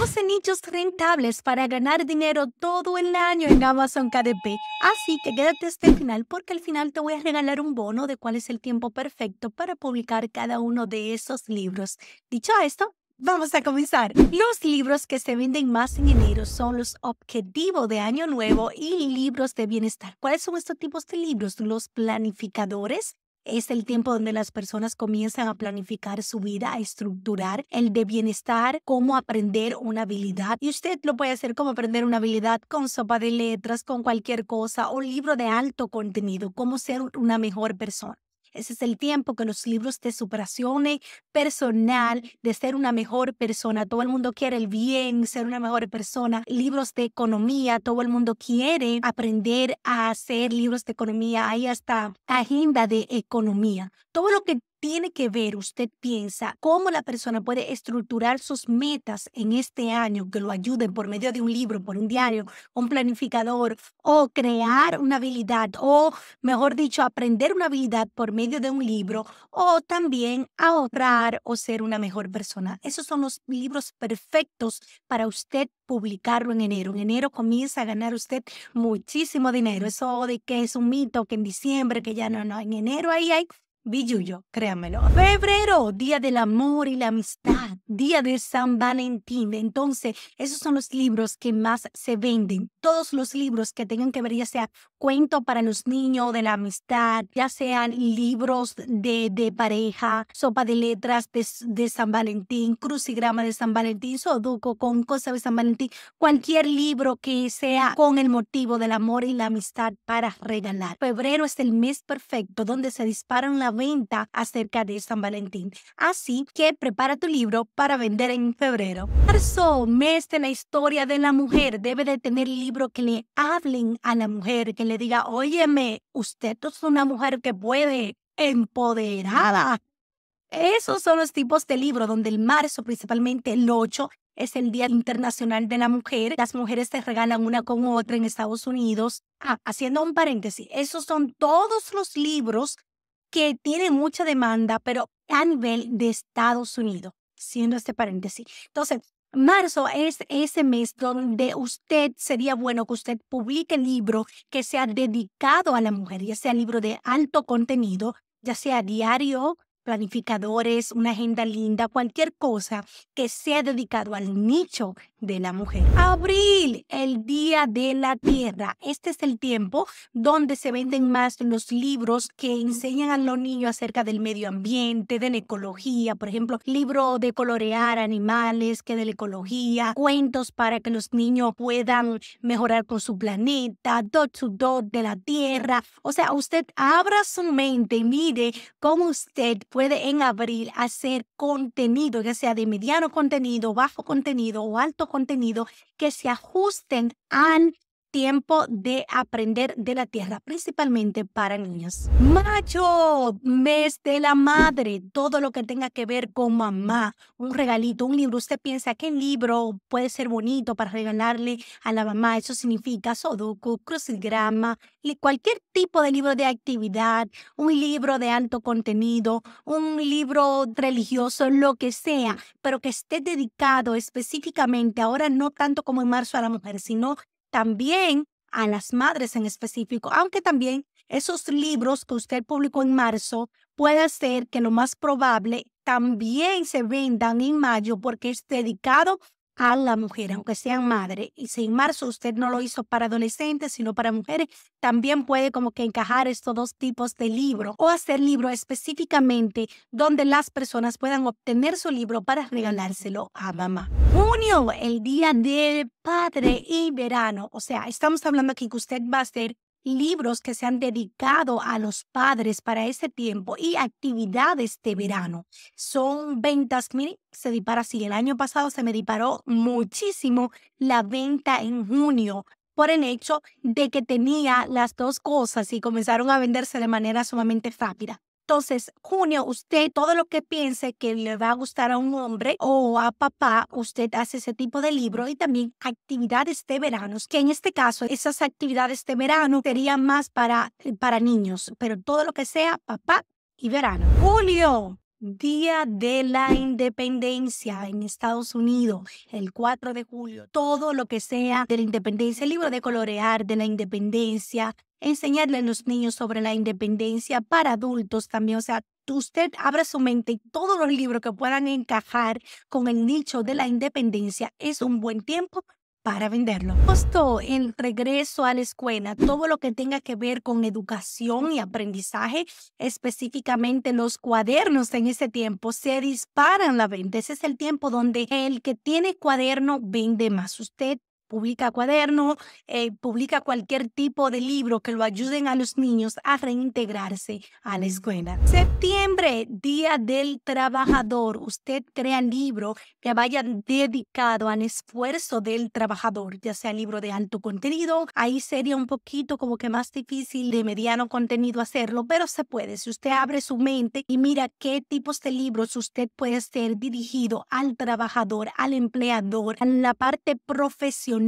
12 nichos rentables para ganar dinero todo el año en Amazon KDP. Así que quédate hasta el final porque al final te voy a regalar un bono de cuál es el tiempo perfecto para publicar cada uno de esos libros. Dicho esto, Vamos a comenzar. Los libros que se venden más en enero son los objetivos de Año Nuevo y libros de bienestar. ¿Cuáles son estos tipos de libros? Los planificadores, es el tiempo donde las personas comienzan a planificar su vida, a estructurar el de bienestar, cómo aprender una habilidad. Y usted lo puede hacer como aprender una habilidad con sopa de letras, con cualquier cosa, o libro de alto contenido, cómo ser una mejor persona. Ese es el tiempo que los libros de superación personal, de ser una mejor persona. Todo el mundo quiere el bien, ser una mejor persona. Libros de economía, todo el mundo quiere aprender a hacer libros de economía. ahí hasta agenda de economía. Todo lo que tiene que ver, usted piensa, cómo la persona puede estructurar sus metas en este año, que lo ayuden por medio de un libro, por un diario, un planificador, o crear una habilidad, o mejor dicho, aprender una habilidad por medio de un libro, o también ahorrar o ser una mejor persona. Esos son los libros perfectos para usted publicarlo en enero. En enero comienza a ganar usted muchísimo dinero. Eso de que es un mito, que en diciembre, que ya no, no, en enero ahí hay Billuyo, créamelo. Febrero, Día del Amor y la Amistad, Día de San Valentín. Entonces, esos son los libros que más se venden. Todos los libros que tengan que ver, ya sea cuento para los niños de la amistad, ya sean libros de, de pareja, sopa de letras de, de, San Valentín, crucigrama de San Valentín, soduco con cosas de San Valentín, cualquier libro que sea con el motivo del amor y la amistad para regalar. Febrero es el mes perfecto donde se disparan la venta acerca de San Valentín. Así que prepara tu libro para vender en febrero. Marzo, mes de la historia de la mujer, debe de tener libros que le hablen a la mujer, que le diga, óyeme, usted es una mujer que puede, empoderada. Esos son los tipos de libros donde el marzo, principalmente el 8, es el Día Internacional de la Mujer. Las mujeres se regalan una con otra en Estados Unidos. Ah, haciendo un paréntesis, esos son todos los libros que tiene mucha demanda, pero a nivel de Estados Unidos, siendo este paréntesis. Entonces, marzo es ese mes donde usted sería bueno que usted publique libro que sea dedicado a la mujer, ya sea libro de alto contenido, ya sea diario, planificadores, una agenda linda, cualquier cosa que sea dedicado al nicho de la mujer. Abril, el Día de la Tierra. Este es el tiempo donde se venden más los libros que enseñan a los niños acerca del medio ambiente, de la ecología, por ejemplo, libro de colorear animales, que de la ecología, cuentos para que los niños puedan mejorar con su planeta, dot to dot de la Tierra. O sea, usted abra su mente y mire cómo usted puede en abril hacer contenido, ya sea de mediano contenido, bajo contenido o alto contenido que se ajusten a tiempo de aprender de la tierra, principalmente para niños. Macho, mes de la madre, todo lo que tenga que ver con mamá, un regalito, un libro. Usted piensa qué libro puede ser bonito para regalarle a la mamá. Eso significa sudoku, crucigrama, cualquier tipo de libro de actividad, un libro de alto contenido, un libro religioso, lo que sea, pero que esté dedicado específicamente ahora no tanto como en marzo a la mujer, sino también a las madres en específico, aunque también esos libros que usted publicó en marzo puede ser que lo más probable también se vendan en mayo porque es dedicado a la mujer, aunque sean madre. Y si en marzo usted no lo hizo para adolescentes, sino para mujeres, también puede como que encajar estos dos tipos de libro o hacer libro específicamente donde las personas puedan obtener su libro para regalárselo a mamá. Junio, el día del padre y verano. O sea, estamos hablando aquí que usted va a ser libros que se han dedicado a los padres para ese tiempo y actividades de mm. verano. Son ventas, miren, se dispara así. El año pasado se me disparó muchísimo la venta en junio por el hecho de que tenía las dos cosas y comenzaron a venderse de manera sumamente rápida. Entonces, junio, usted todo lo que piense que le va a gustar a un hombre o a papá, usted hace ese tipo de libro y también actividades de verano, que en este caso esas actividades de verano serían más para, eh, para niños, pero todo lo que sea papá y verano. Julio, Día de la Independencia en Estados Unidos, el 4 de julio. Todo lo que sea de la independencia, el libro de colorear de la independencia, enseñarle a los niños sobre la independencia para adultos también. O sea, usted abra su mente y todos los libros que puedan encajar con el nicho de la independencia es un buen tiempo para venderlo. Justo en regreso a la escuela, todo lo que tenga que ver con educación y aprendizaje, específicamente los cuadernos en ese tiempo, se disparan la venta. Ese es el tiempo donde el que tiene cuaderno vende más. Usted publica cuaderno, eh, publica cualquier tipo de libro que lo ayuden a los niños a reintegrarse a la mm. escuela. Septiembre, Día del Trabajador. Usted crea libro que vaya dedicado al esfuerzo del trabajador, ya sea libro de alto contenido. Ahí sería un poquito como que más difícil de mediano contenido hacerlo, pero se puede. Si usted abre su mente y mira qué tipos de libros usted puede ser dirigido al trabajador, al empleador, a la parte profesional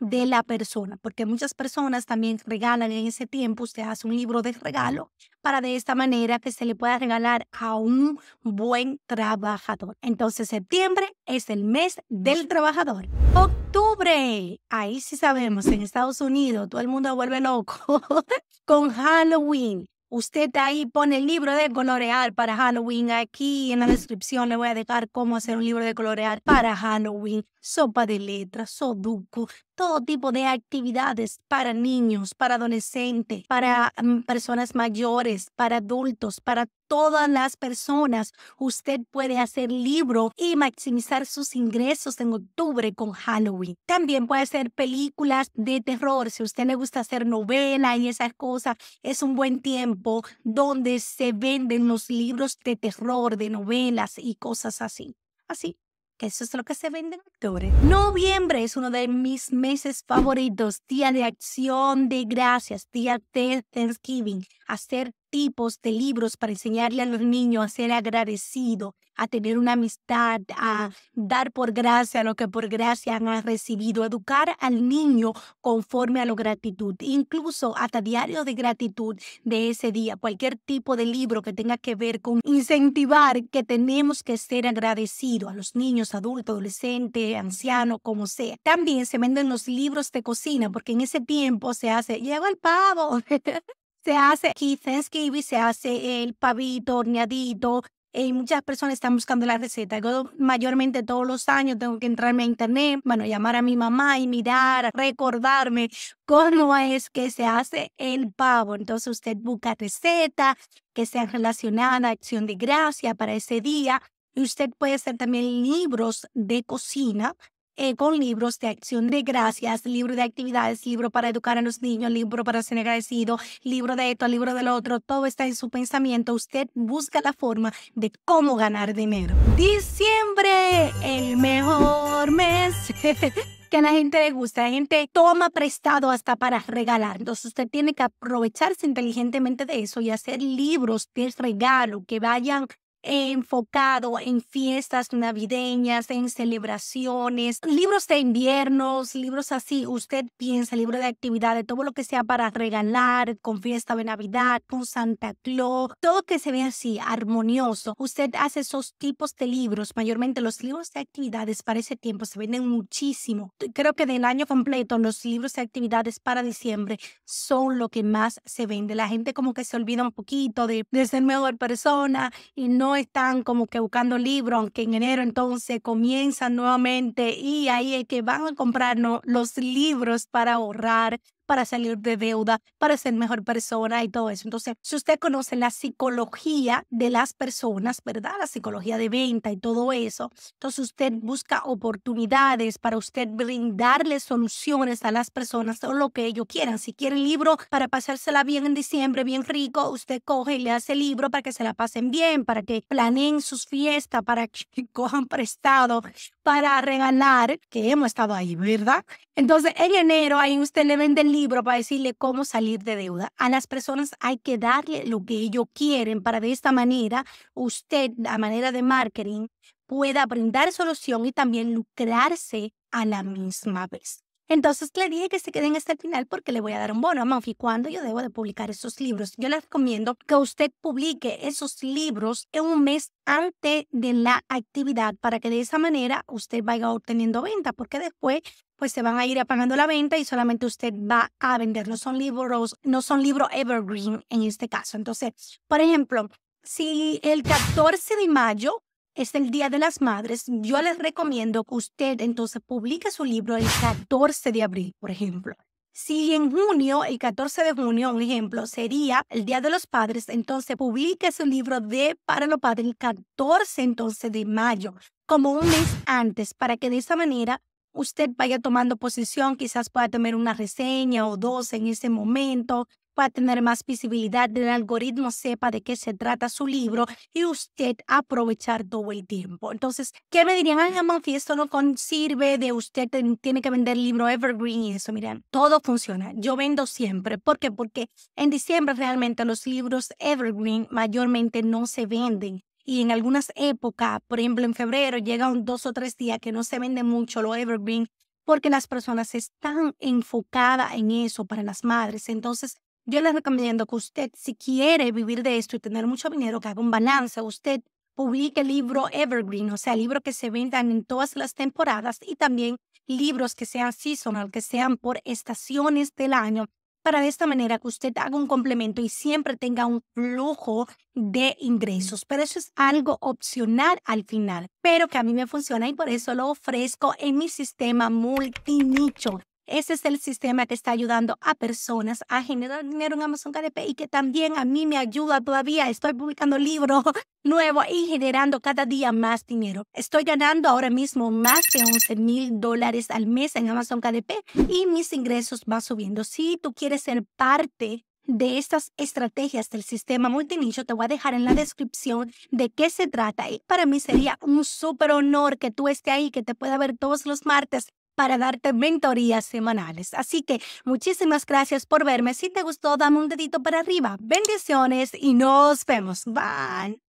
de la persona, porque muchas personas también regalan en ese tiempo, usted hace un libro de regalo para de esta manera que se le pueda regalar a un buen trabajador. Entonces, septiembre es el mes del trabajador. Octubre, ahí sí sabemos, en Estados Unidos todo el mundo vuelve loco con Halloween. Usted ahí pone el libro de colorear para Halloween. Aquí en la descripción le voy a dejar cómo hacer un libro de colorear para Halloween. Sopa de letras, soduco, todo tipo de actividades para niños, para adolescentes, para mm, personas mayores, para adultos, para todas las personas. Usted puede hacer libro y maximizar sus ingresos en octubre con Halloween. También puede hacer películas de terror. Si a usted le gusta hacer novela y esas cosas, es un buen tiempo donde se venden los libros de terror, de novelas y cosas así. Así que eso es lo que se vende en octubre. Noviembre es uno de mis meses favoritos, día de acción de gracias, día de Thanksgiving, hacer tipos de libros para enseñarle a los niños a ser agradecido, a tener una amistad, a dar por gracia lo que por gracia han recibido, educar al niño conforme a la gratitud, incluso hasta diario de gratitud de ese día, cualquier tipo de libro que tenga que ver con incentivar que tenemos que ser agradecidos a los niños, adultos, adolescentes, ancianos, como sea. También se venden los libros de cocina, porque en ese tiempo se hace, llega el pavo. se hace aquí Thanksgiving, se hace el pavito horneadito, eh, muchas personas están buscando la receta. Yo mayormente todos los años tengo que entrarme a internet, bueno, llamar a mi mamá y mirar, recordarme cómo es que se hace el pavo. Entonces usted busca recetas que sean relacionadas a acción de gracia para ese día. Y usted puede hacer también libros de cocina eh, con libros de acción de gracias, libro de actividades, libro para educar a los niños, libro para ser agradecido, libro de esto, libro del otro, todo está en su pensamiento. Usted busca la forma de cómo ganar dinero. Diciembre, el mejor mes. que a la gente le gusta. La gente toma prestado hasta para regalar. Entonces usted tiene que aprovecharse inteligentemente de eso y hacer libros de regalo que vayan enfocado en fiestas navideñas, en celebraciones, libros de inviernos, libros así, usted piensa, libro de actividades, todo lo que sea para regalar, con fiesta de Navidad, con Santa Claus, todo que se ve así, armonioso. Usted hace esos tipos de libros, mayormente los libros de actividades para ese tiempo se venden muchísimo. Creo que del año completo los libros de actividades para diciembre son lo que más se vende. La gente como que se olvida un poquito de, de ser mejor persona y no están como que buscando libros, aunque en enero entonces comienzan nuevamente y ahí es que van a comprar los libros para ahorrar para salir de deuda, para ser mejor persona y todo eso. Entonces, si usted conoce la psicología de las personas, ¿verdad? La psicología de venta y todo eso, entonces usted busca oportunidades para usted brindarle soluciones a las personas o lo que ellos quieran. Si quiere libro para pasársela bien en diciembre, bien rico, usted coge y le hace el libro para que se la pasen bien, para que planeen sus fiestas, para que cojan prestado, para regalar, que hemos estado ahí, ¿verdad? Entonces, en enero ahí usted le vende el libro para decirle cómo salir de deuda. A las personas hay que darle lo que ellos quieren para de esta manera usted, a manera de marketing, pueda brindar solución y también lucrarse a la misma vez. Entonces le dije que se queden hasta el final porque le voy a dar un bono a Manfi. cuando yo debo de publicar esos libros? Yo les recomiendo que usted publique esos libros en un mes antes de la actividad para que de esa manera usted vaya obteniendo venta, porque después pues se van a ir apagando la venta y solamente usted va a vender. son libros, no son libros evergreen en este caso. Entonces, por ejemplo, si el 14 de mayo es el Día de las Madres, yo les recomiendo que usted entonces publique su libro el 14 de abril, por ejemplo. Si en junio, el 14 de junio, un ejemplo, sería el Día de los Padres, entonces publique su libro de Para los Padres el 14 entonces de mayo, como un mes antes, para que de esa manera usted vaya tomando posición, quizás pueda tener una reseña o dos en ese momento, pueda tener más visibilidad, el algoritmo sepa de qué se trata su libro y usted aprovechar todo el tiempo. Entonces, ¿qué me dirían? Ah, Manfi, esto no sirve de usted tiene que vender el libro Evergreen y eso. Miren, todo funciona. Yo vendo siempre. ¿Por qué? Porque en diciembre realmente los libros Evergreen mayormente no se venden y en algunas épocas, por ejemplo en febrero, llegan dos o tres días que no se vende mucho lo evergreen porque las personas están enfocadas en eso para las madres. Entonces, yo les recomiendo que usted, si quiere vivir de esto y tener mucho dinero, que haga un balance. Usted publique el libro evergreen, o sea, libros que se vendan en todas las temporadas y también libros que sean seasonal, que sean por estaciones del año para de esta manera que usted haga un complemento y siempre tenga un flujo de ingresos. Pero eso es algo opcional al final, pero que a mí me funciona y por eso lo ofrezco en mi sistema multinicho. Ese es el sistema que está ayudando a personas a generar dinero en Amazon KDP y que también a mí me ayuda todavía. Estoy publicando libros nuevos y generando cada día más dinero. Estoy ganando ahora mismo más de 11 mil dólares al mes en Amazon KDP y mis ingresos van subiendo. Si tú quieres ser parte de estas estrategias del sistema multinicho, te voy a dejar en la descripción de qué se trata. para mí sería un súper honor que tú estés ahí, que te pueda ver todos los martes para darte mentorías semanales. Así que muchísimas gracias por verme. Si te gustó, dame un dedito para arriba. Bendiciones y nos vemos. Bye.